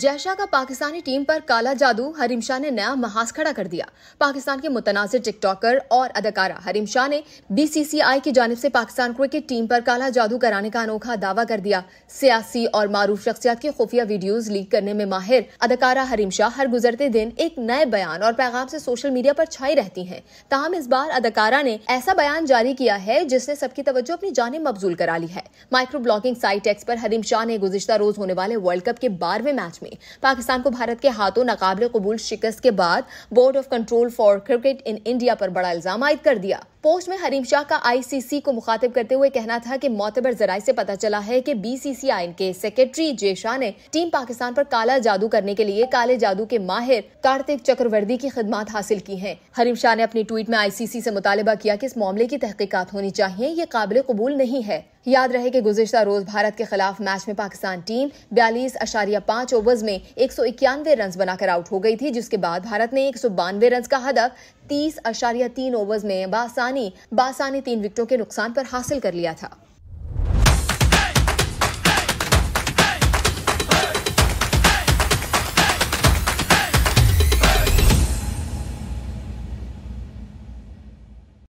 जैशा का पाकिस्तानी टीम पर काला जादू हरीम शाह ने नया महाज खड़ा कर दिया पाकिस्तान के मुतनाज़ टिकटॉकर और अदाकारा हरीम शाह ने बीसीसीआई की जानब से पाकिस्तान क्रिकेट टीम पर काला जादू कराने का अनोखा दावा कर दिया सियासी और मारूफ शख्सियात की खुफिया वीडियोज लीक करने में माहिर अदाकारा हरीम शाह हर गुजरते दिन एक नए बयान और पैगाम से सोशल मीडिया पर छाई रहती हैं तहम इस बार अदाकारा ने ऐसा बयान जारी किया है जिसने सबकी तवज्जो अपनी जाने मबजूल करा ली है माइक्रो ब्लॉगिंग साइट एक्स पर हरीम शाह ने गुजशत रोज होने वाले वर्ल्ड कप के बारहवें मैच में में पाकिस्तान को भारत के हाथों नाकबले कबूल शिकस्त के बाद board of control for cricket in India पर बड़ा इल्जाम आयद कर दिया पोस्ट में हरीम शाह का आईसीसी को मुखातिब करते हुए कहना था कि मोतबर जराये से पता चला है कि बीसीसीआई के सेक्रेटरी जे शाह ने टीम पाकिस्तान पर काला जादू करने के लिए काले जादू के माहिर कार्तिक चक्रवर्ती की खदमात हासिल की है हरीम शाह ने अपनी ट्वीट में आईसीसी से मुतालबा किया कि इस मामले की तहकीकत होनी चाहिए ये काबिल कबूल नहीं है याद रहे कि गुजशत रोज भारत के खिलाफ मैच में पाकिस्तान टीम बयालीस अशारिया पाँच ओवर्स में एक सौ इक्यानवे रन बनाकर आउट हो गई थी जिसके बाद भारत ने एक सौ बानवे रन का हदफ तीस अशारिया तीन ओवर्स में बासान बासा बासानी तीन विकेटों के नुकसान पर हासिल कर लिया था